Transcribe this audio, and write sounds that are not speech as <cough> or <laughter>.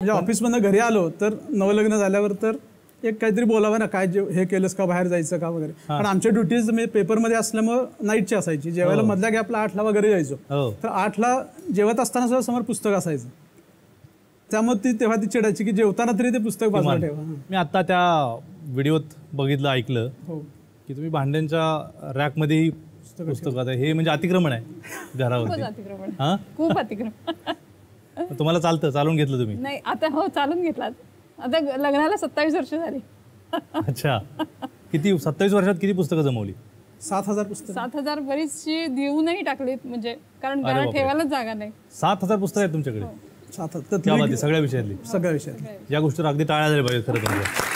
म्हणजे ऑफिसमधनं घरी आलो तर नवलग्न झाल्यावर तर एक काहीतरी बोलावं ना काय हे केलंस का बाहेर जायचं का वगैरे पण आमच्या ड्युटीज म्हणजे पेपरमध्ये असल्यामुळे नाईटची असायची जेवायला हो. मधल्या गॅपला आठला वगैरे जायचो हो. तर आठला जेवत असताना सुद्धा समोर पुस्तक असायचं त्यामुळे ती तेव्हा ती चिडायची की जेवताना तरी ते पुस्तक बाजूला ठेवा मी आता त्या व्हिडिओत बघितलं ऐकलं हो. की तुम्ही भांड्यांच्या मध्ये पुस्तक हे म्हणजे अतिक्रमण आहे <laughs> घरावर खूप अतिक्रमण तुम्हाला चालतं चालून घेतलं तुम्ही नाही आता हो चालून घेतलात आता लग्नाला सत्तावीस वर्ष झाली अच्छा किती सत्तावीस वर्षात किती पुस्तकं जमवली सात हजार पुस्तक सात हजार बरीचशी देऊनही टाकलीत म्हणजे कारण घरात ठेवायलाच जागा नाही सात हजार पुस्तक आहेत तुमच्याकडे सात हजार सगळ्या विषयातली सगळ्या विषयातली या गोष्टीवर अगदी टाळ्या झाल्या पाहिजे खरं